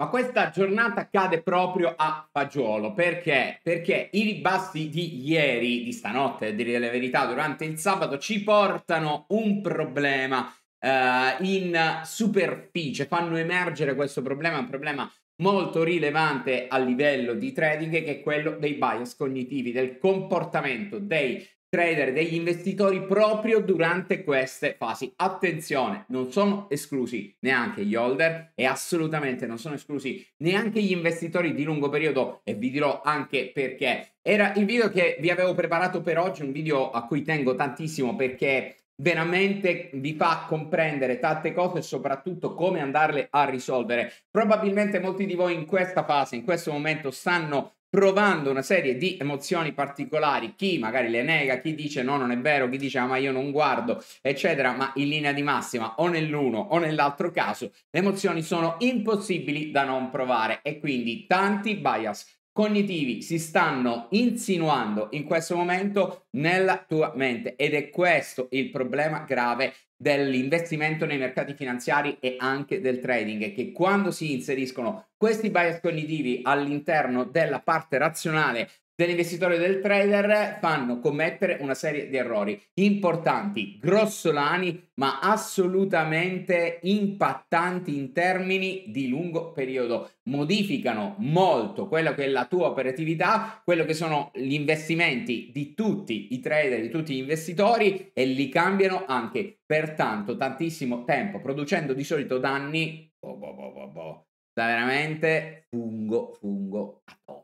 Ma questa giornata cade proprio a fagiolo perché? Perché i ribassi di ieri, di stanotte, a dire la verità, durante il sabato ci portano un problema uh, in superficie, fanno emergere questo problema, un problema molto rilevante a livello di trading che è quello dei bias cognitivi, del comportamento dei trader, degli investitori proprio durante queste fasi. Attenzione, non sono esclusi neanche gli holder e assolutamente non sono esclusi neanche gli investitori di lungo periodo e vi dirò anche perché. Era il video che vi avevo preparato per oggi, un video a cui tengo tantissimo perché veramente vi fa comprendere tante cose e soprattutto come andarle a risolvere. Probabilmente molti di voi in questa fase, in questo momento, stanno provando una serie di emozioni particolari, chi magari le nega, chi dice no, non è vero, chi dice ah, ma io non guardo, eccetera, ma in linea di massima o nell'uno o nell'altro caso le emozioni sono impossibili da non provare e quindi tanti bias cognitivi si stanno insinuando in questo momento nella tua mente ed è questo il problema grave dell'investimento nei mercati finanziari e anche del trading che quando si inseriscono questi bias cognitivi all'interno della parte razionale dell'investitore e del trader fanno commettere una serie di errori importanti, grossolani, ma assolutamente impattanti in termini di lungo periodo. Modificano molto quello che è la tua operatività, quello che sono gli investimenti di tutti i trader, di tutti gli investitori e li cambiano anche per tanto, tantissimo tempo, producendo di solito danni boh, boh, boh, boh, boh da veramente fungo, fungo atomico.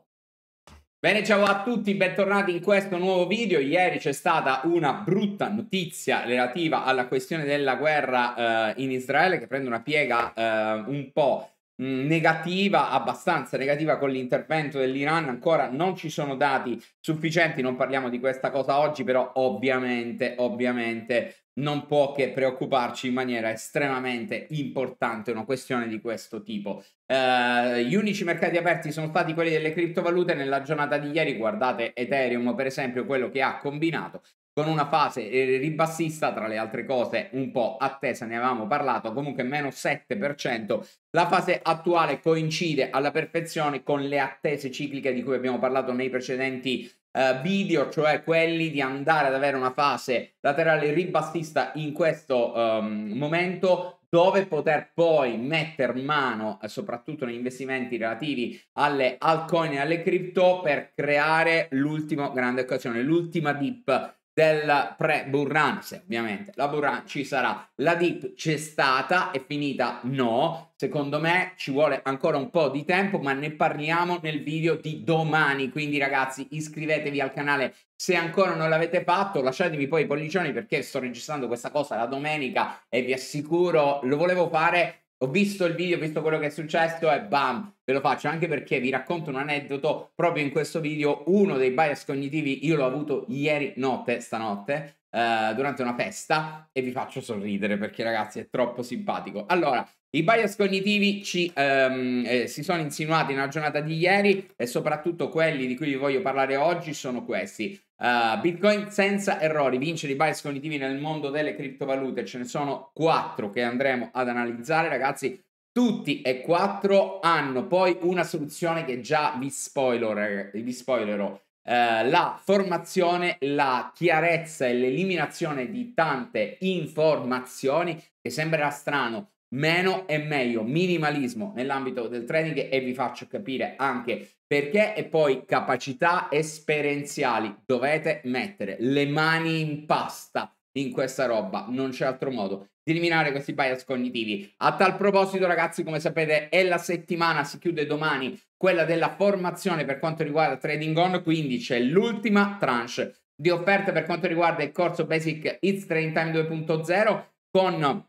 Bene, ciao a tutti, bentornati in questo nuovo video. Ieri c'è stata una brutta notizia relativa alla questione della guerra eh, in Israele che prende una piega eh, un po' mm, negativa, abbastanza negativa con l'intervento dell'Iran, ancora non ci sono dati sufficienti, non parliamo di questa cosa oggi, però ovviamente, ovviamente non può che preoccuparci in maniera estremamente importante una questione di questo tipo. Uh, gli unici mercati aperti sono stati quelli delle criptovalute nella giornata di ieri, guardate Ethereum per esempio, quello che ha combinato con una fase eh, ribassista, tra le altre cose un po' attesa, ne avevamo parlato, comunque meno 7%. La fase attuale coincide alla perfezione con le attese cicliche di cui abbiamo parlato nei precedenti eh, video, cioè quelli di andare ad avere una fase laterale ribassista in questo um, momento dove poter poi mettere mano eh, soprattutto negli investimenti relativi alle altcoin e alle crypto per creare l'ultima grande occasione, l'ultima dip del pre-Burran, se ovviamente la Burran ci sarà. La dip c'è stata, è finita? No, secondo me ci vuole ancora un po' di tempo, ma ne parliamo nel video di domani. Quindi ragazzi, iscrivetevi al canale se ancora non l'avete fatto, lasciatemi poi i pollicioni perché sto registrando questa cosa la domenica e vi assicuro, lo volevo fare ho visto il video, ho visto quello che è successo e bam, ve lo faccio anche perché vi racconto un aneddoto proprio in questo video, uno dei bias cognitivi io l'ho avuto ieri notte, stanotte, eh, durante una festa e vi faccio sorridere perché ragazzi è troppo simpatico. Allora, i bias cognitivi ci, ehm, eh, si sono insinuati nella giornata di ieri e soprattutto quelli di cui vi voglio parlare oggi sono questi. Uh, Bitcoin senza errori, vince i bias cognitivi nel mondo delle criptovalute, ce ne sono quattro che andremo ad analizzare, ragazzi. Tutti e quattro hanno poi una soluzione che già vi, spoiler, vi spoilerò. Uh, la formazione, la chiarezza e l'eliminazione di tante informazioni che sembrerà strano, meno è meglio, minimalismo nell'ambito del trading e vi faccio capire anche perché e poi capacità esperienziali dovete mettere le mani in pasta in questa roba, non c'è altro modo di eliminare questi bias cognitivi. A tal proposito, ragazzi, come sapete, è la settimana, si chiude domani, quella della formazione per quanto riguarda Trading On, quindi c'è l'ultima tranche di offerte per quanto riguarda il corso Basic It's Trading Time 2.0 con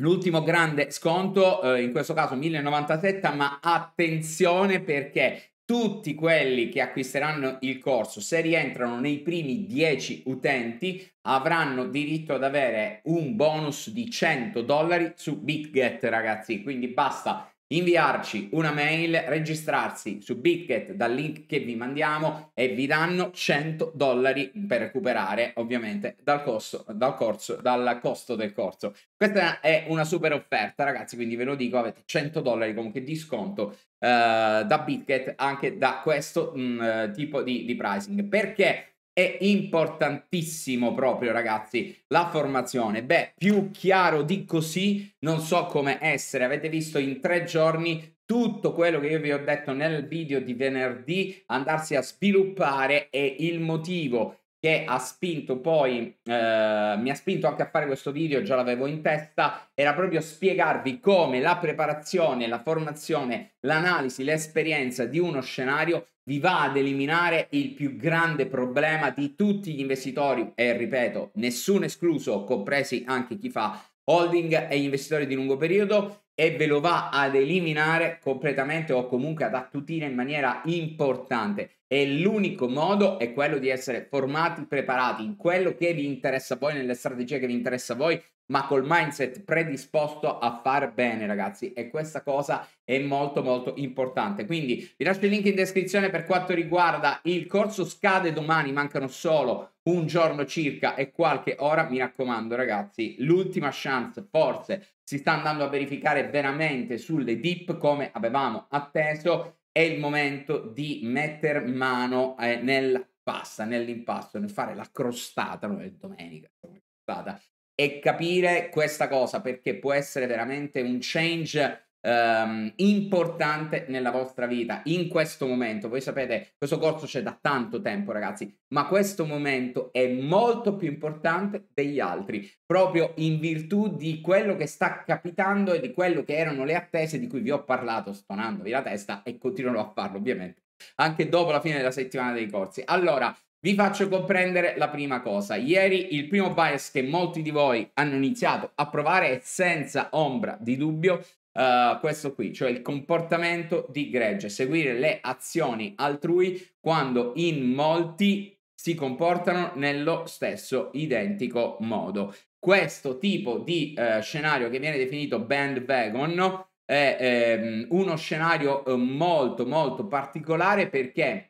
L'ultimo grande sconto, eh, in questo caso 1097, ma attenzione perché tutti quelli che acquisteranno il corso, se rientrano nei primi 10 utenti, avranno diritto ad avere un bonus di 100 dollari su BitGet, ragazzi. Quindi basta inviarci una mail, registrarsi su Bitget dal link che vi mandiamo e vi danno 100 dollari per recuperare ovviamente dal costo, dal, corso, dal costo del corso. Questa è una super offerta ragazzi, quindi ve lo dico, avete 100 dollari comunque di sconto eh, da Bitget anche da questo mh, mm, tipo di, di pricing. Perché è importantissimo proprio ragazzi la formazione beh più chiaro di così non so come essere avete visto in tre giorni tutto quello che io vi ho detto nel video di venerdì andarsi a sviluppare e il motivo che ha spinto poi eh, mi ha spinto anche a fare questo video già l'avevo in testa era proprio spiegarvi come la preparazione la formazione l'analisi l'esperienza di uno scenario vi va ad eliminare il più grande problema di tutti gli investitori e ripeto, nessuno escluso, compresi anche chi fa holding e investitori di lungo periodo e ve lo va ad eliminare completamente o comunque ad attutire in maniera importante. E l'unico modo è quello di essere formati, preparati in quello che vi interessa a voi, nelle strategie che vi interessa a voi, ma col mindset predisposto a far bene, ragazzi. E questa cosa è molto molto importante. Quindi vi lascio il link in descrizione per quanto riguarda il corso scade domani, mancano solo un giorno circa e qualche ora. Mi raccomando, ragazzi, l'ultima chance, forse si sta andando a verificare veramente sulle dip come avevamo atteso. È il momento di mettere mano eh, nel pasta, nell'impasto, nel fare la crostata, non è domenica, la crostata e capire questa cosa perché può essere veramente un change Um, importante nella vostra vita in questo momento. Voi sapete, questo corso c'è da tanto tempo, ragazzi, ma questo momento è molto più importante degli altri, proprio in virtù di quello che sta capitando e di quello che erano le attese di cui vi ho parlato, stonandovi la testa e continuerò a farlo, ovviamente. Anche dopo la fine della settimana dei corsi. Allora, vi faccio comprendere la prima cosa. Ieri il primo bias che molti di voi hanno iniziato a provare è senza ombra di dubbio Uh, questo qui, cioè il comportamento di gregge, seguire le azioni altrui quando in molti si comportano nello stesso identico modo. Questo tipo di uh, scenario che viene definito bandwagon è um, uno scenario eh, molto molto particolare perché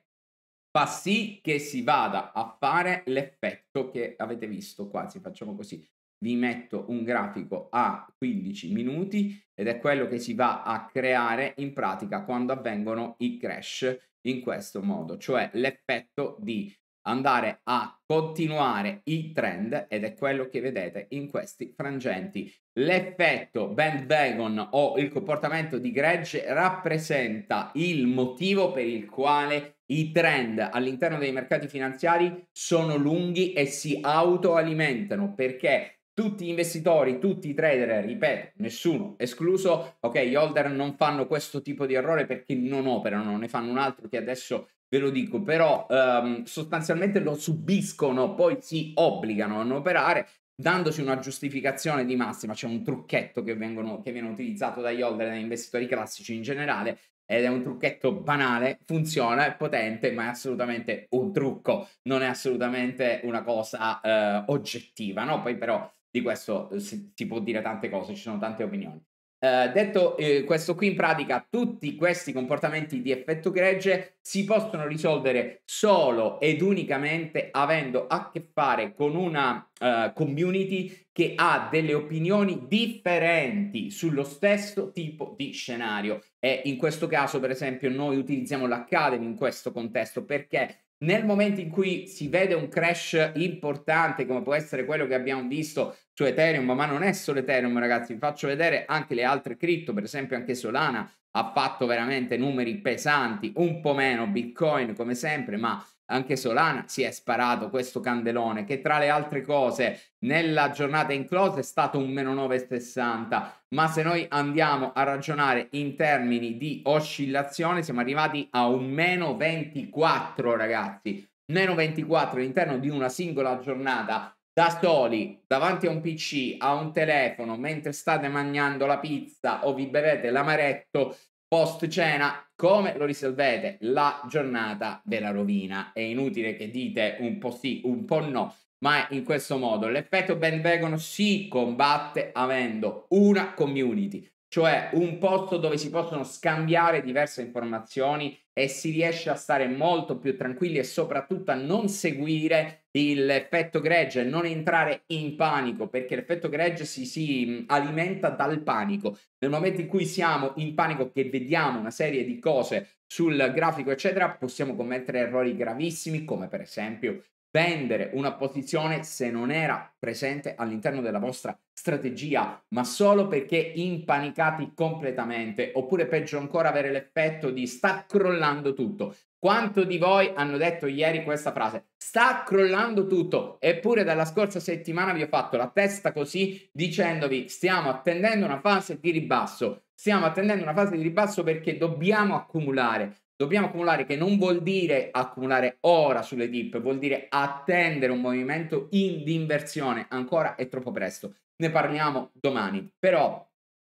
fa sì che si vada a fare l'effetto che avete visto quasi, facciamo così, vi metto un grafico a 15 minuti ed è quello che si va a creare in pratica quando avvengono i crash in questo modo, cioè l'effetto di andare a continuare i trend ed è quello che vedete in questi frangenti. L'effetto bandwagon o il comportamento di gregge rappresenta il motivo per il quale i trend all'interno dei mercati finanziari sono lunghi e si autoalimentano perché tutti gli investitori, tutti i trader, ripeto, nessuno escluso, ok, gli holder non fanno questo tipo di errore perché non operano, ne fanno un altro che adesso ve lo dico, però ehm, sostanzialmente lo subiscono, poi si obbligano a operare dandoci una giustificazione di massima, c'è cioè un trucchetto che, vengono, che, viene utilizzato dagli holder e dagli investitori classici in generale ed è un trucchetto banale, funziona, è potente, ma è assolutamente un trucco, non è assolutamente una cosa eh, oggettiva, no? Poi però di questo eh, si, si può dire tante cose, ci sono tante opinioni. Eh, detto eh, questo qui in pratica tutti questi comportamenti di effetto gregge si possono risolvere solo ed unicamente avendo a che fare con una uh, community che ha delle opinioni differenti sullo stesso tipo di scenario e in questo caso per esempio noi utilizziamo l'Academy in questo contesto perché nel momento in cui si vede un crash importante come può essere quello che abbiamo visto su Ethereum, ma non è solo Ethereum ragazzi, vi faccio vedere anche le altre cripto, per esempio anche Solana ha fatto veramente numeri pesanti, un po' meno Bitcoin come sempre, ma anche Solana si è sparato questo candelone che tra le altre cose nella giornata in close è stato un meno 9,60 ma se noi andiamo a ragionare in termini di oscillazione siamo arrivati a un meno 24 ragazzi meno 24 all'interno di una singola giornata da soli davanti a un PC, a un telefono, mentre state mangiando la pizza o vi bevete l'amaretto post cena, come lo risolvete la giornata della rovina? È inutile che dite un po' sì, un po' no, ma in questo modo l'effetto bandwagon si combatte avendo una community, cioè un posto dove si possono scambiare diverse informazioni e si riesce a stare molto più tranquilli e soprattutto a non seguire l'effetto gregge, non entrare in panico, perché l'effetto gregge si, si, alimenta dal panico. Nel momento in cui siamo in panico, che vediamo una serie di cose sul grafico, eccetera, possiamo commettere errori gravissimi, come per esempio vendere una posizione se non era presente all'interno della vostra strategia, ma solo perché impanicati completamente, oppure peggio ancora avere l'effetto di sta crollando tutto. Quanto di voi hanno detto ieri questa frase? Sta crollando tutto, eppure dalla scorsa settimana vi ho fatto la testa così dicendovi stiamo attendendo una fase di ribasso, stiamo attendendo una fase di ribasso perché dobbiamo accumulare, Dobbiamo accumulare che non vuol dire accumulare ora sulle dip, vuol dire attendere un movimento in di inversione, ancora è troppo presto. Ne parliamo domani. Però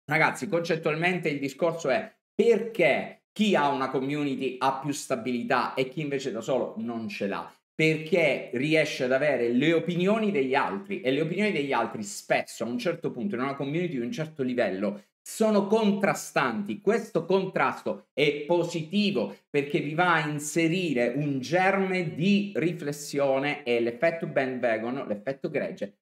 ragazzi, concettualmente il discorso è perché chi ha una community ha più stabilità e chi invece da solo non ce l'ha perché riesce ad avere le opinioni degli altri e le opinioni degli altri spesso a un certo punto in una community di un certo livello sono contrastanti. Questo contrasto è positivo perché vi va a inserire un germe di riflessione e l'effetto bandwagon, l'effetto gregge,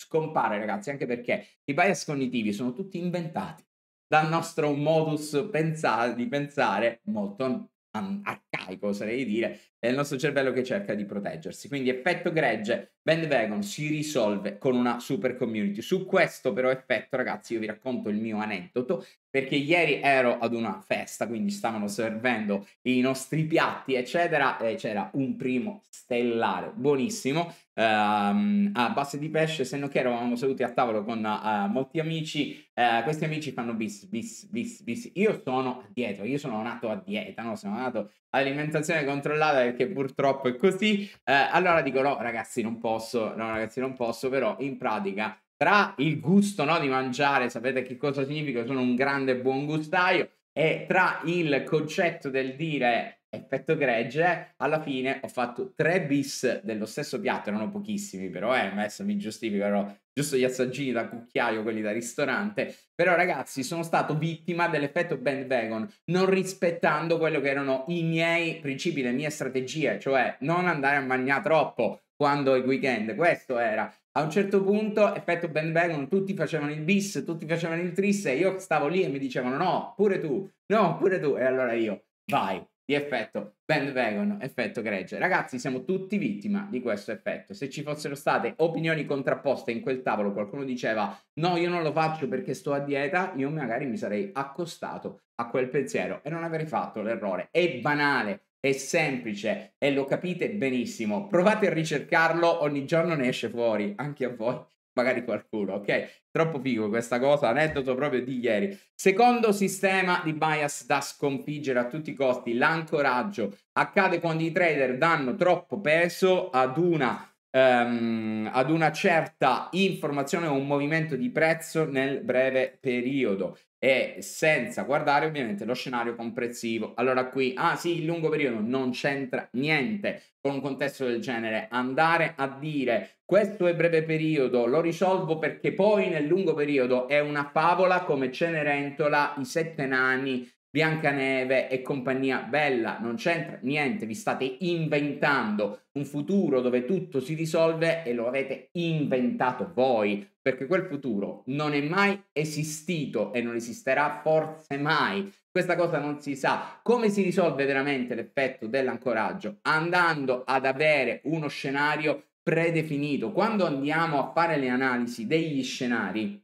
scompare ragazzi, anche perché i bias cognitivi sono tutti inventati dal nostro modus pensa- di pensare molto arcaico, sarei dire, è il nostro cervello che cerca di proteggersi. Quindi effetto gregge, Bandwagon si risolve con una super community. Su questo però effetto, ragazzi, io vi racconto il mio aneddoto perché ieri ero ad una festa, quindi stavano servendo i nostri piatti, eccetera, e c'era un primo stellare buonissimo ehm, a base di pesce, se non che eravamo seduti a tavolo con eh, molti amici, eh, questi amici fanno bis, bis, bis, bis. Io sono a dieta, io sono nato a dieta, no? sono nato alimentazione controllata perché purtroppo è così. Eh, allora dico no ragazzi non posso, no ragazzi non posso, però in pratica tra il gusto no, di mangiare, sapete che cosa significa, sono un grande buon gustaio, e tra il concetto del dire effetto gregge, alla fine ho fatto tre bis dello stesso piatto, erano pochissimi però, eh, adesso mi giustifico, però, giusto gli assaggini da cucchiaio, quelli da ristorante, però ragazzi sono stato vittima dell'effetto bandwagon, non rispettando quello che erano i miei principi, le mie strategie, cioè non andare a mangiare troppo quando è il weekend, questo era, a un certo punto, effetto Ben Begon, tutti facevano il bis, tutti facevano il tris e io stavo lì e mi dicevano no, pure tu, no, pure tu. E allora io, vai, di effetto bandwagon, effetto gregge. Ragazzi, siamo tutti vittima di questo effetto. Se ci fossero state opinioni contrapposte in quel tavolo, qualcuno diceva no, io non lo faccio perché sto a dieta, io magari mi sarei accostato a quel pensiero e non avrei fatto l'errore. È banale, è semplice e lo capite benissimo. Provate a ricercarlo, ogni giorno ne esce fuori, anche a voi, magari qualcuno, ok? Troppo figo questa cosa, aneddoto proprio di ieri. Secondo sistema di bias da sconfiggere a tutti i costi, l'ancoraggio. Accade quando i trader danno troppo peso ad una ehm, ad una certa informazione o un movimento di prezzo nel breve periodo e senza guardare ovviamente lo scenario comprensivo. Allora qui, ah sì, il lungo periodo non c'entra niente con un contesto del genere. Andare a dire questo è breve periodo, lo risolvo perché poi nel lungo periodo è una favola come Cenerentola, i sette nani Biancaneve e compagnia bella, non c'entra niente, vi state inventando un futuro dove tutto si risolve e lo avete inventato voi, perché quel futuro non è mai esistito e non esisterà forse mai. Questa cosa non si sa. Come si risolve veramente l'effetto dell'ancoraggio? Andando ad avere uno scenario predefinito. Quando andiamo a fare le analisi degli scenari,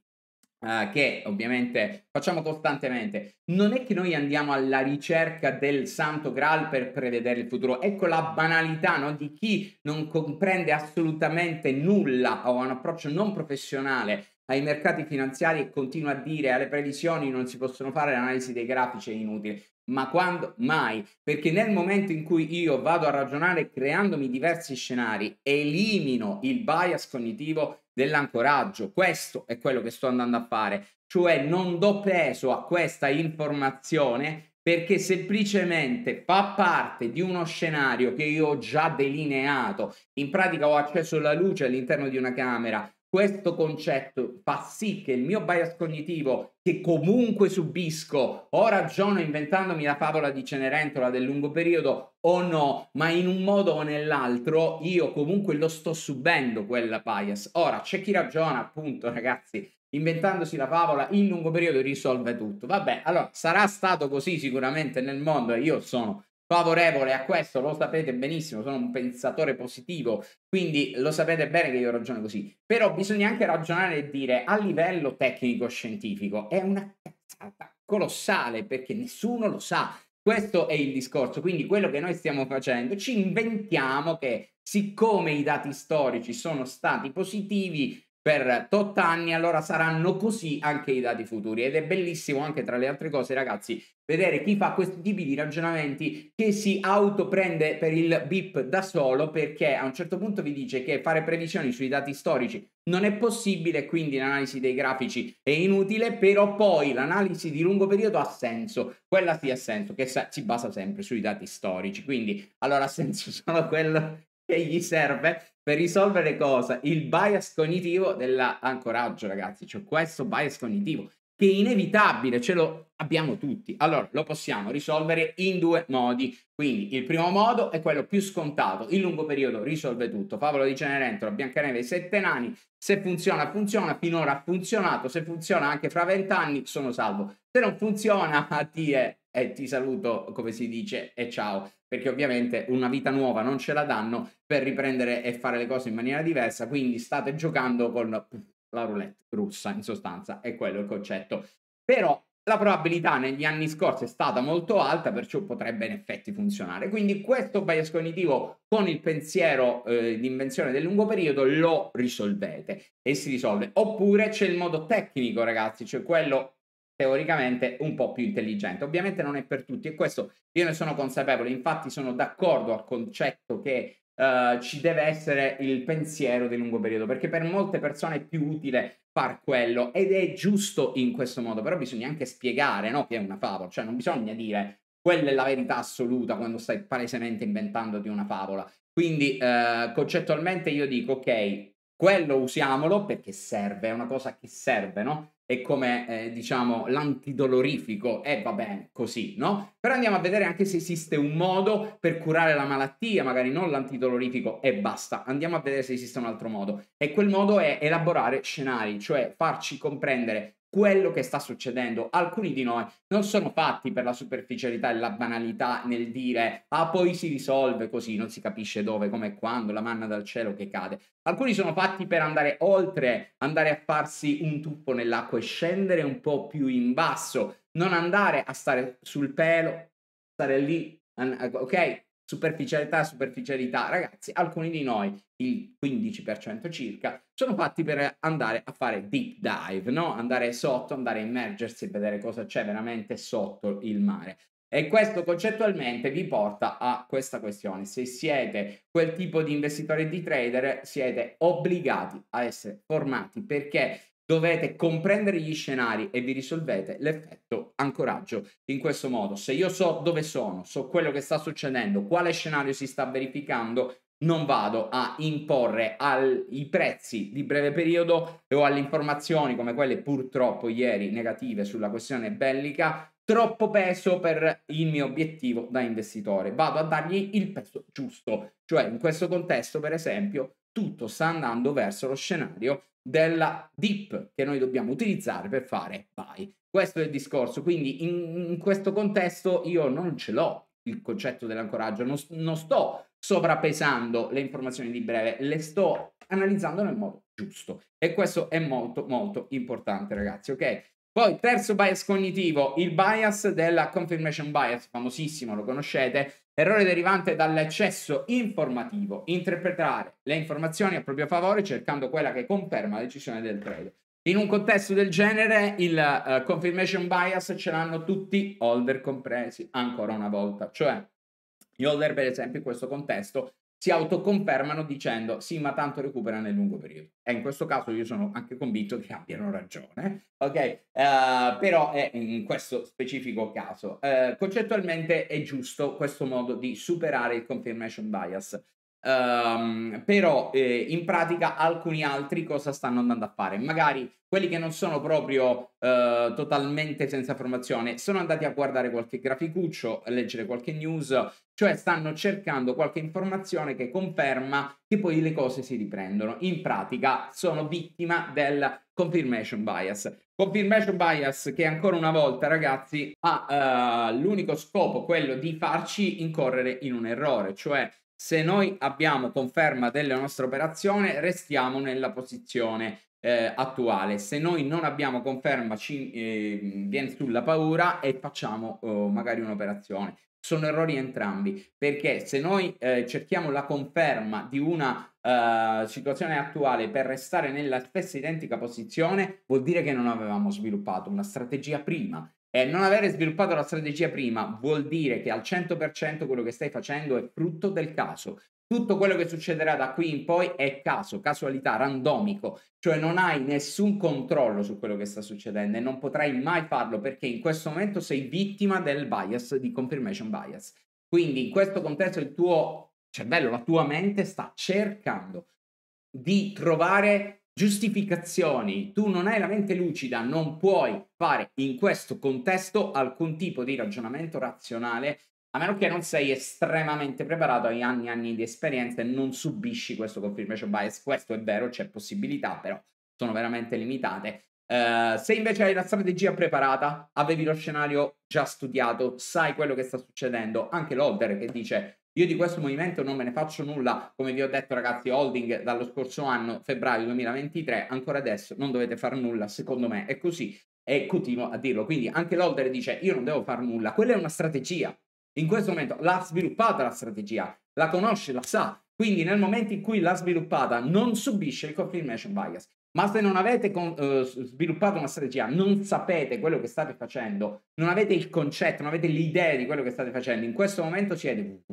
Uh, che ovviamente facciamo costantemente, non è che noi andiamo alla ricerca del santo graal per prevedere il futuro, ecco la banalità no? di chi non comprende assolutamente nulla o ha un approccio non professionale ai mercati finanziari e continua a dire alle previsioni non si possono fare, l'analisi dei grafici è inutile ma quando mai? Perché nel momento in cui io vado a ragionare creandomi diversi scenari, elimino il bias cognitivo dell'ancoraggio. Questo è quello che sto andando a fare, cioè non do peso a questa informazione perché semplicemente fa parte di uno scenario che io ho già delineato. In pratica ho acceso la luce all'interno di una camera, questo concetto fa sì che il mio bias cognitivo, che comunque subisco, o ragiono inventandomi la favola di Cenerentola del lungo periodo o no, ma in un modo o nell'altro io comunque lo sto subendo quella bias. Ora, c'è chi ragiona, appunto, ragazzi, inventandosi la favola in lungo periodo risolve tutto. Vabbè, allora sarà stato così sicuramente nel mondo e io sono favorevole a questo, lo sapete benissimo, sono un pensatore positivo, quindi lo sapete bene che io ragiono così, però bisogna anche ragionare e dire a livello tecnico-scientifico è una cazzata colossale perché nessuno lo sa. Questo è il discorso, quindi quello che noi stiamo facendo, ci inventiamo che siccome i dati storici sono stati positivi, per tot anni, allora saranno così anche i dati futuri. Ed è bellissimo anche tra le altre cose, ragazzi, vedere chi fa questi tipi di ragionamenti che si autoprende per il bip da solo perché a un certo punto vi dice che fare previsioni sui dati storici non è possibile, quindi l'analisi dei grafici è inutile, però poi l'analisi di lungo periodo ha senso, quella sì ha senso, che si basa sempre sui dati storici, quindi allora ha senso solo quello che gli serve per risolvere cosa? Il bias cognitivo dell'ancoraggio, ragazzi. Cioè questo bias cognitivo che è inevitabile, ce lo abbiamo tutti. Allora, lo possiamo risolvere in due modi. Quindi il primo modo è quello più scontato, il lungo periodo risolve tutto. Favolo di Cenerentola, Biancaneve i Sette Nani, se funziona funziona, finora ha funzionato, se funziona anche fra vent'anni sono salvo. Se non funziona, addio, e ti saluto, come si dice, e ciao, perché ovviamente una vita nuova non ce la danno per riprendere e fare le cose in maniera diversa, quindi state giocando con la roulette russa, in sostanza, è quello il concetto. Però la probabilità negli anni scorsi è stata molto alta, perciò potrebbe in effetti funzionare. Quindi questo bias cognitivo con il pensiero eh, di invenzione del lungo periodo lo risolvete e si risolve. Oppure c'è il modo tecnico, ragazzi, cioè quello teoricamente un po' più intelligente. Ovviamente non è per tutti e questo io ne sono consapevole, infatti sono d'accordo al concetto che uh, ci deve essere il pensiero di lungo periodo, perché per molte persone è più utile far quello ed è giusto in questo modo, però bisogna anche spiegare no, che è una favola, cioè non bisogna dire quella è la verità assoluta quando stai palesemente inventandoti una favola. Quindi uh, concettualmente io dico ok, quello usiamolo perché serve, è una cosa che serve, no? e come eh, diciamo l'antidolorifico e eh, va bene così, no? Però andiamo a vedere anche se esiste un modo per curare la malattia, magari non l'antidolorifico e basta, andiamo a vedere se esiste un altro modo. E quel modo è elaborare scenari, cioè farci comprendere quello che sta succedendo. Alcuni di noi non sono fatti per la superficialità e la banalità nel dire ah poi si risolve così, non si capisce dove, come quando, la manna dal cielo che cade. Alcuni sono fatti per andare oltre, andare a farsi un tuffo nell'acqua e scendere un po' più in basso, non andare a stare sul pelo, stare lì, ok? superficialità, superficialità. Ragazzi, alcuni di noi, il 15% circa, sono fatti per andare a fare deep dive, no? Andare sotto, andare a immergersi e vedere cosa c'è veramente sotto il mare. E questo concettualmente vi porta a questa questione. Se siete quel tipo di investitore e di trader, siete obbligati a essere formati perché dovete comprendere gli scenari e vi risolvete l'effetto ancoraggio in questo modo. Se io so dove sono, so quello che sta succedendo, quale scenario si sta verificando, non vado a imporre ai prezzi di breve periodo o alle informazioni come quelle purtroppo ieri negative sulla questione bellica troppo peso per il mio obiettivo da investitore. Vado a dargli il peso giusto, cioè in questo contesto, per esempio, tutto sta andando verso lo scenario della dip che noi dobbiamo utilizzare per fare buy. Questo è il discorso, quindi in, in questo contesto io non ce l'ho il concetto dell'ancoraggio, non, non sto sovrappesando le informazioni di breve, le sto analizzando nel modo giusto e questo è molto molto importante ragazzi, ok? Poi terzo bias cognitivo, il bias della confirmation bias, famosissimo, lo conoscete, Errore derivante dall'eccesso informativo, interpretare le informazioni a proprio favore cercando quella che conferma la decisione del trader. In un contesto del genere il uh, confirmation bias ce l'hanno tutti, holder compresi, ancora una volta. Cioè, gli holder per esempio in questo contesto si autoconfermano dicendo sì, ma tanto recupera nel lungo periodo. E in questo caso io sono anche convinto che abbiano ragione, ok? Uh, però è in questo specifico caso. Uh, concettualmente è giusto questo modo di superare il confirmation bias. Um, però eh, in pratica alcuni altri cosa stanno andando a fare? Magari quelli che non sono proprio eh, totalmente senza formazione sono andati a guardare qualche graficuccio, a leggere qualche news, cioè stanno cercando qualche informazione che conferma che poi le cose si riprendono. In pratica sono vittima del confirmation bias. Confirmation bias che ancora una volta ragazzi ha eh, l'unico scopo quello di farci incorrere in un errore, cioè se noi abbiamo conferma della nostra operazione, restiamo nella posizione eh, attuale. Se noi non abbiamo conferma, ci eh, viene sulla paura e facciamo oh, magari un'operazione. Sono errori entrambi, perché se noi eh, cerchiamo la conferma di una eh, situazione attuale per restare nella stessa identica posizione, vuol dire che non avevamo sviluppato una strategia prima eh, non avere sviluppato la strategia prima vuol dire che al 100% quello che stai facendo è frutto del caso. Tutto quello che succederà da qui in poi è caso, casualità, randomico, cioè non hai nessun controllo su quello che sta succedendo e non potrai mai farlo perché in questo momento sei vittima del bias, di confirmation bias. Quindi in questo contesto il tuo cervello, la tua mente sta cercando di trovare giustificazioni, tu non hai la mente lucida, non puoi fare in questo contesto alcun tipo di ragionamento razionale a meno che non sei estremamente preparato, hai anni e anni di esperienza e non subisci questo confirmation bias. Questo è vero, c'è possibilità, però sono veramente limitate. Uh, se invece hai la strategia preparata, avevi lo scenario già studiato, sai quello che sta succedendo, anche l'Odder che dice io di questo movimento non me ne faccio nulla, come vi ho detto ragazzi, holding dallo scorso anno, febbraio 2023, ancora adesso non dovete fare nulla, secondo me è così e continuo a dirlo. Quindi anche l'holder dice io non devo fare nulla, quella è una strategia. In questo momento l'ha sviluppata la strategia, la conosce, la sa. Quindi nel momento in cui l'ha sviluppata non subisce il confirmation bias. Ma se non avete con, eh, sviluppato una strategia, non sapete quello che state facendo, non avete il concetto, non avete l'idea di quello che state facendo, in questo momento siete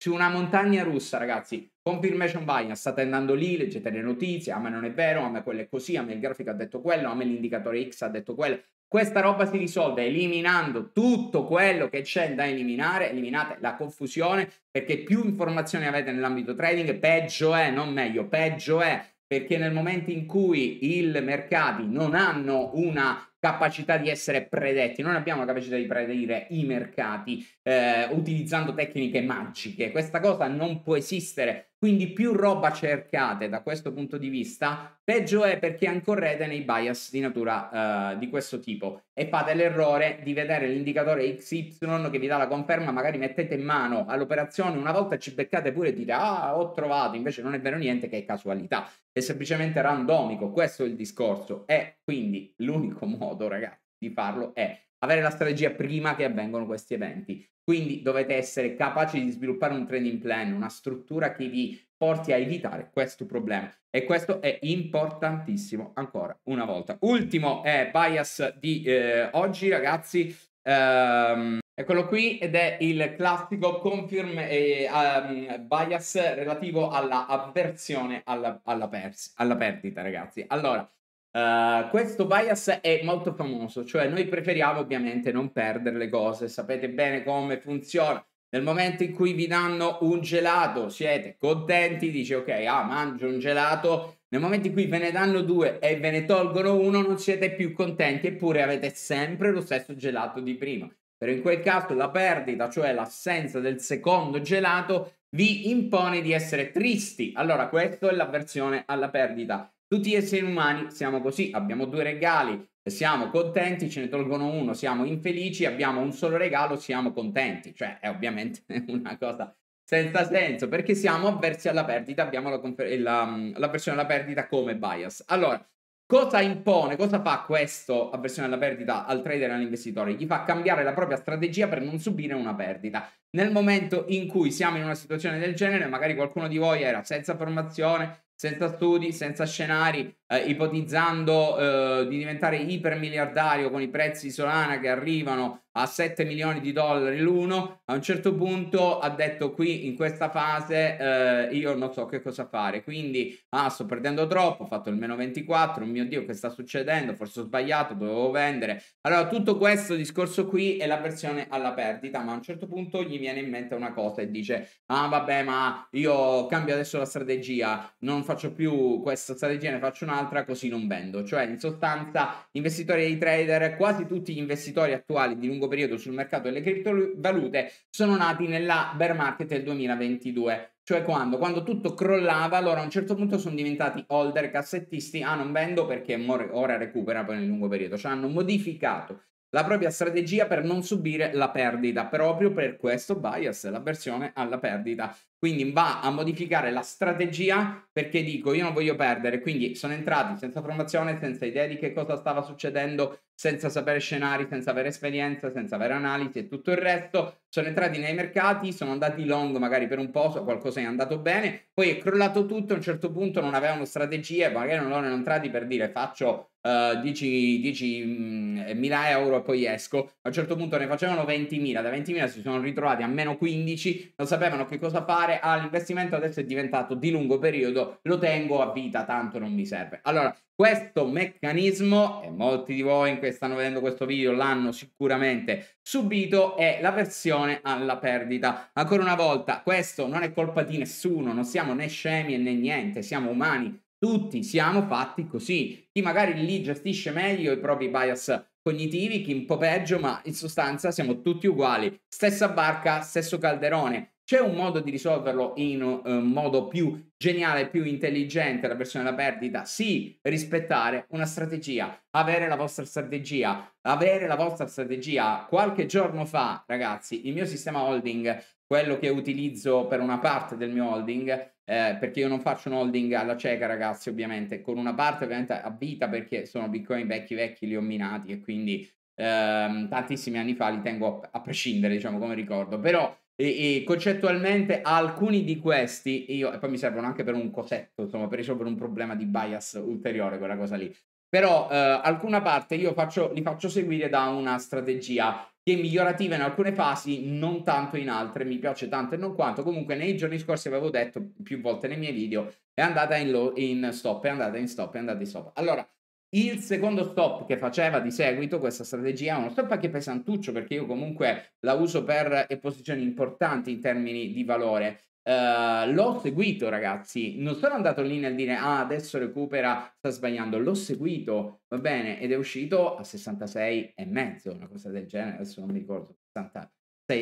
su una montagna russa, ragazzi. Confirmation bias, state andando lì, leggete le notizie, a me non è vero, a me quello è così, a me il grafico ha detto quello, a me l'indicatore X ha detto quello. Questa roba si risolve eliminando tutto quello che c'è da eliminare, eliminate la confusione, perché più informazioni avete nell'ambito trading, peggio è, non meglio, peggio è perché nel momento in cui i mercati non hanno una capacità di essere predetti, non abbiamo la capacità di predire i mercati eh, utilizzando tecniche magiche, questa cosa non può esistere quindi più roba cercate da questo punto di vista, peggio è perché ancorrete nei bias di natura uh, di questo tipo e fate l'errore di vedere l'indicatore XY che vi dà la conferma, magari mettete in mano all'operazione, una volta ci beccate pure e dite ah ho trovato, invece non è vero niente che è casualità, è semplicemente randomico, questo è il discorso e quindi l'unico modo ragazzi di farlo è avere la strategia prima che avvengano questi eventi. Quindi dovete essere capaci di sviluppare un training plan, una struttura che vi porti a evitare questo problema. E questo è importantissimo ancora una volta. Ultimo è eh, bias di eh, oggi, ragazzi. Ehm, eccolo qui ed è il classico confirm eh, um, bias relativo alla avversione alla, alla, pers- alla perdita, ragazzi. Allora, Uh, questo bias è molto famoso, cioè noi preferiamo ovviamente non perdere le cose, sapete bene come funziona. Nel momento in cui vi danno un gelato, siete contenti, dice ok, ah, mangio un gelato. Nel momento in cui ve ne danno due e ve ne tolgono uno, non siete più contenti, eppure avete sempre lo stesso gelato di prima. Però in quel caso la perdita, cioè l'assenza del secondo gelato, vi impone di essere tristi. Allora, questa è l'avversione alla perdita. Tutti gli esseri umani siamo così, abbiamo due regali, siamo contenti, ce ne tolgono uno, siamo infelici, abbiamo un solo regalo, siamo contenti. Cioè, è ovviamente una cosa senza senso, perché siamo avversi alla perdita, abbiamo la, confer- la, um, l'avversione alla perdita come bias. Allora, cosa impone, cosa fa questo avversione alla perdita al trader e all'investitore? Gli fa cambiare la propria strategia per non subire una perdita. Nel momento in cui siamo in una situazione del genere, magari qualcuno di voi era senza formazione, senza studi, senza scenari, eh, ipotizzando eh, di diventare ipermiliardario con i prezzi di Solana che arrivano a 7 milioni di dollari l'uno, a un certo punto ha detto qui in questa fase eh, io non so che cosa fare, quindi ah sto perdendo troppo, ho fatto il meno 24, mio Dio che sta succedendo, forse ho sbagliato, dovevo vendere. Allora tutto questo discorso qui è la versione alla perdita, ma a un certo punto gli viene in mente una cosa e dice ah vabbè ma io cambio adesso la strategia, non faccio più questa strategia, ne faccio una un'altra così non vendo. Cioè, in sostanza, investitori e trader, quasi tutti gli investitori attuali di lungo periodo sul mercato delle criptovalute sono nati nella bear market del 2022. Cioè quando? Quando tutto crollava, allora a un certo punto sono diventati holder, cassettisti, ah non vendo perché ora recupera poi nel lungo periodo. Cioè hanno modificato la propria strategia per non subire la perdita. Proprio per questo bias, l'avversione alla perdita quindi va a modificare la strategia perché dico io non voglio perdere, quindi sono entrati senza formazione, senza idea di che cosa stava succedendo, senza sapere scenari, senza avere esperienza, senza avere analisi e tutto il resto, sono entrati nei mercati, sono andati long magari per un po', qualcosa è andato bene, poi è crollato tutto, a un certo punto non avevano strategie, magari non erano entrati per dire faccio uh, eh, 10.000 mm, eh, euro e poi esco, a un certo punto ne facevano 20.000, da 20.000 si sono ritrovati a meno 15, non sapevano che cosa fare, pensare all'investimento adesso è diventato di lungo periodo, lo tengo a vita, tanto non mi mm. serve. Allora, questo meccanismo, e molti di voi che stanno vedendo questo video l'hanno sicuramente subito, è la versione alla perdita. Ancora una volta, questo non è colpa di nessuno, non siamo né scemi né niente, siamo umani, tutti siamo fatti così. Chi magari lì gestisce meglio i propri bias cognitivi, chi un po' peggio, ma in sostanza siamo tutti uguali. Stessa barca, stesso calderone. C'è un modo di risolverlo in uh, modo più geniale, più intelligente, la versione della perdita? Sì, rispettare una strategia, avere la vostra strategia, avere la vostra strategia. Qualche giorno fa, ragazzi, il mio sistema holding, quello che utilizzo per una parte del mio holding, eh, perché io non faccio un holding alla cieca ragazzi ovviamente, con una parte ovviamente a vita perché sono bitcoin vecchi vecchi, li ho minati e quindi ehm, tantissimi anni fa li tengo a, a prescindere diciamo come ricordo, però e, e, concettualmente alcuni di questi, io, e poi mi servono anche per un cosetto, insomma, per risolvere un problema di bias ulteriore, quella cosa lì. Però eh, alcuna parte io faccio, li faccio seguire da una strategia che è migliorativa in alcune fasi, non tanto in altre, mi piace tanto e non quanto. Comunque nei giorni scorsi avevo detto più volte nei miei video, è andata in, low, in stop, è andata in stop, è andata in stop. Allora, il secondo stop che faceva di seguito questa strategia è uno stop anche pesantuccio perché io comunque la uso per eh, posizioni importanti in termini di valore eh, l'ho seguito, ragazzi. Non sono andato lì nel dire ah, adesso recupera, sta sbagliando. L'ho seguito, va bene, ed è uscito a 66 e mezzo, una cosa del genere. Adesso non mi ricordo. 66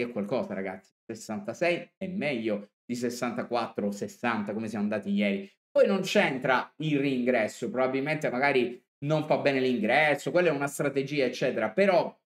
è qualcosa, ragazzi. 66 è meglio di 64 60 come siamo andati ieri. Poi non c'entra il ringresso, probabilmente magari non fa bene l'ingresso, quella è una strategia, eccetera. Però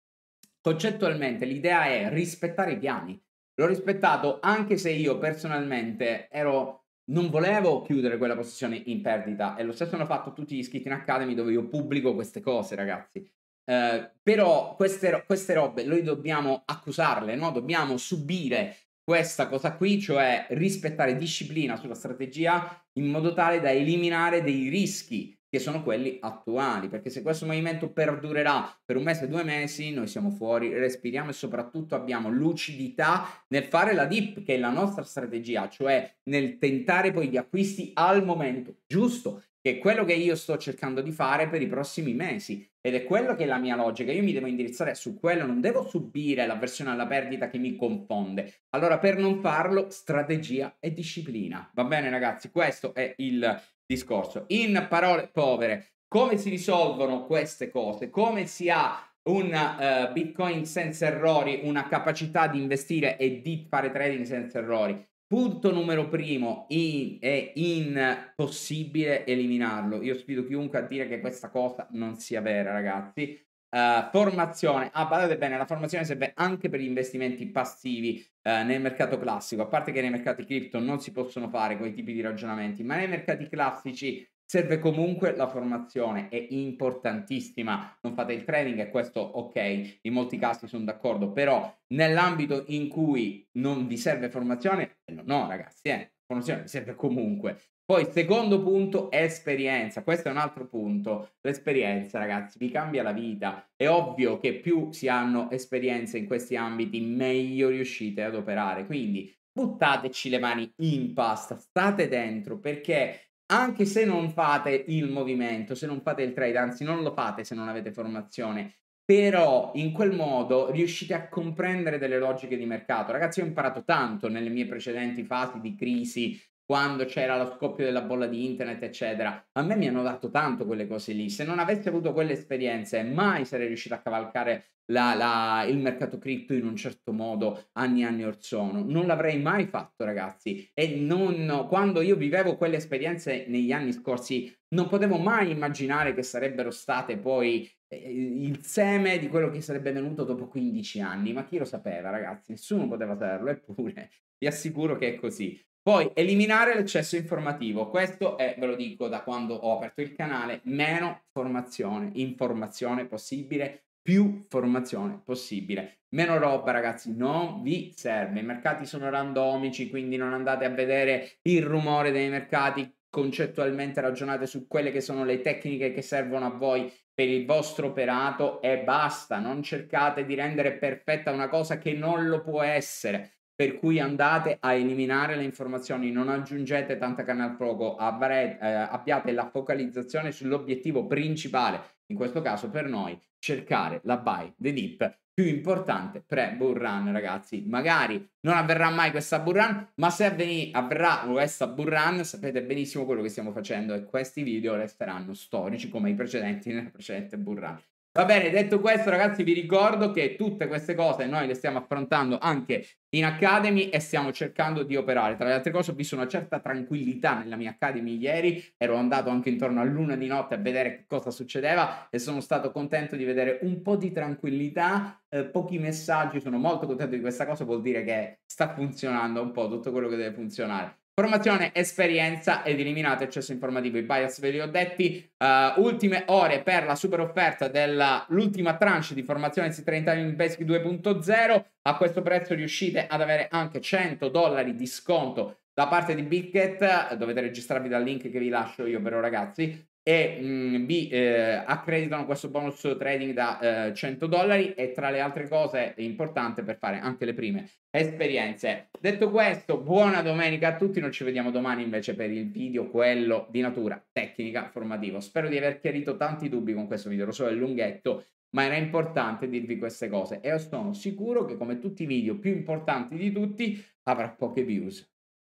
concettualmente l'idea è rispettare i piani L'ho rispettato anche se io personalmente ero... non volevo chiudere quella posizione in perdita e lo stesso hanno fatto tutti gli iscritti in Academy dove io pubblico queste cose, ragazzi. Eh, però queste, queste robe noi dobbiamo accusarle, no? Dobbiamo subire questa cosa qui, cioè rispettare disciplina sulla strategia in modo tale da eliminare dei rischi che sono quelli attuali, perché se questo movimento perdurerà per un mese, due mesi, noi siamo fuori, respiriamo e soprattutto abbiamo lucidità nel fare la dip, che è la nostra strategia, cioè nel tentare poi gli acquisti al momento giusto, che è quello che io sto cercando di fare per i prossimi mesi ed è quello che è la mia logica, io mi devo indirizzare su quello, non devo subire l'avversione alla perdita che mi confonde. Allora per non farlo strategia e disciplina. Va bene ragazzi, questo è il discorso. In parole povere, come si risolvono queste cose? Come si ha un uh, Bitcoin senza errori, una capacità di investire e di fare trading senza errori? Punto numero primo, in, è impossibile eliminarlo. Io sfido chiunque a dire che questa cosa non sia vera, ragazzi. Uh, formazione, ah, badate bene, la formazione serve anche per gli investimenti passivi uh, nel mercato classico, a parte che nei mercati cripto non si possono fare quei tipi di ragionamenti, ma nei mercati classici serve comunque la formazione, è importantissima, non fate il trading e questo ok, in molti casi sono d'accordo, però nell'ambito in cui non vi serve formazione, eh, no, ragazzi, eh, formazione serve comunque, poi, secondo punto, esperienza. Questo è un altro punto. L'esperienza, ragazzi, vi cambia la vita. È ovvio che più si hanno esperienze in questi ambiti, meglio riuscite ad operare. Quindi buttateci le mani in pasta, state dentro perché anche se non fate il movimento, se non fate il trade, anzi non lo fate se non avete formazione, però in quel modo riuscite a comprendere delle logiche di mercato. Ragazzi, ho imparato tanto nelle mie precedenti fasi di crisi quando c'era lo scoppio della bolla di internet, eccetera. A me mi hanno dato tanto quelle cose lì. Se non avessi avuto quelle esperienze, mai sarei riuscito a cavalcare la, la, il mercato cripto in un certo modo anni e anni or sono. Non l'avrei mai fatto, ragazzi. E non, quando io vivevo quelle esperienze negli anni scorsi, non potevo mai immaginare che sarebbero state poi eh, il seme di quello che sarebbe venuto dopo 15 anni, ma chi lo sapeva, ragazzi? Nessuno poteva saperlo, eppure vi assicuro che è così. Poi eliminare l'eccesso informativo. Questo è, ve lo dico da quando ho aperto il canale, meno formazione, informazione possibile, più formazione possibile. Meno roba, ragazzi, non vi serve. I mercati sono randomici, quindi non andate a vedere il rumore dei mercati. Concettualmente ragionate su quelle che sono le tecniche che servono a voi per il vostro operato e basta. Non cercate di rendere perfetta una cosa che non lo può essere per cui andate a eliminare le informazioni, non aggiungete tanta canal progo, avre, eh, abbiate la focalizzazione sull'obiettivo principale, in questo caso per noi cercare la buy the dip più importante pre bull run ragazzi magari non avverrà mai questa bull run ma se avvenì, avverrà questa bull run sapete benissimo quello che stiamo facendo e questi video resteranno storici come i precedenti nella precedente bull run Va bene, detto questo ragazzi vi ricordo che tutte queste cose noi le stiamo affrontando anche in Academy e stiamo cercando di operare. Tra le altre cose ho visto una certa tranquillità nella mia Academy ieri, ero andato anche intorno a luna di notte a vedere cosa succedeva e sono stato contento di vedere un po' di tranquillità, eh, pochi messaggi, sono molto contento di questa cosa, vuol dire che sta funzionando un po' tutto quello che deve funzionare. Formazione, esperienza ed eliminate eccesso informativo. I bias ve li ho detti. Uh, ultime ore per la super offerta dell'ultima tranche di formazione C30 Timing Basic 2.0. A questo prezzo riuscite ad avere anche 100 dollari di sconto da parte di Bitget. Dovete registrarvi dal link che vi lascio io però ragazzi e mh, mhmm, B eh, accreditano questo bonus trading da eh, 100 dollari e tra le altre cose è importante per fare anche le prime esperienze detto questo buona domenica a tutti noi ci vediamo domani invece per il video quello di natura tecnica formativo spero di aver chiarito tanti dubbi con questo video lo so è lunghetto ma era importante dirvi queste cose e sono sicuro che come tutti i video più importanti di tutti avrà poche views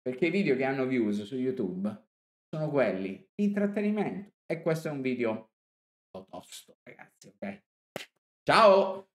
perché i video che hanno views su youtube sono quelli intrattenimento e questo è un video tosto ragazzi ok ciao